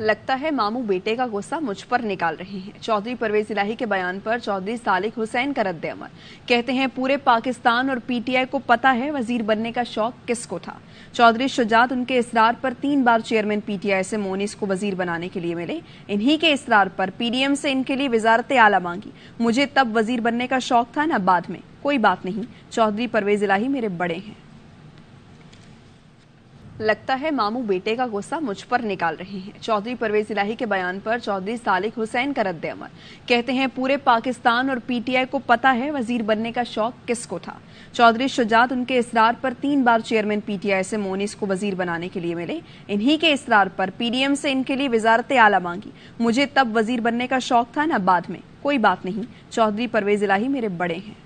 लगता है मामू बेटे का गुस्सा मुझ पर निकाल रहे हैं चौधरी परवेज इलाही के बयान पर चौधरी सालिक हुसैन का रद्द अमल कहते हैं पूरे पाकिस्तान और पीटीआई को पता है वजीर बनने का शौक किसको था चौधरी शुजात उनके इसरार पर तीन बार चेयरमैन पीटीआई से मोनिस को वजीर बनाने के लिए मिले इन्हीं के इसरार पर पीडीएम से इनके लिए वजारत आला मांगी मुझे तब वजीर बनने का शौक था न बाद में कोई बात नहीं चौधरी परवेज इलाही मेरे बड़े हैं लगता है मामू बेटे का गुस्सा मुझ पर निकाल रहे हैं चौधरी परवेज इलाही के बयान पर चौधरी सालिक हुसैन का रद्द अमल कहते हैं पूरे पाकिस्तान और पीटीआई को पता है वजीर बनने का शौक किसको था चौधरी शुजात उनके इसरार पर तीन बार चेयरमैन पीटीआई से मोनिस को वजीर बनाने के लिए मिले इन्हीं के इसरार पर पीडीएम से इनके लिए वजारत आला मांगी मुझे तब वजीर बनने का शौक था न बाद में कोई बात नहीं चौधरी परवेज इलाही मेरे बड़े हैं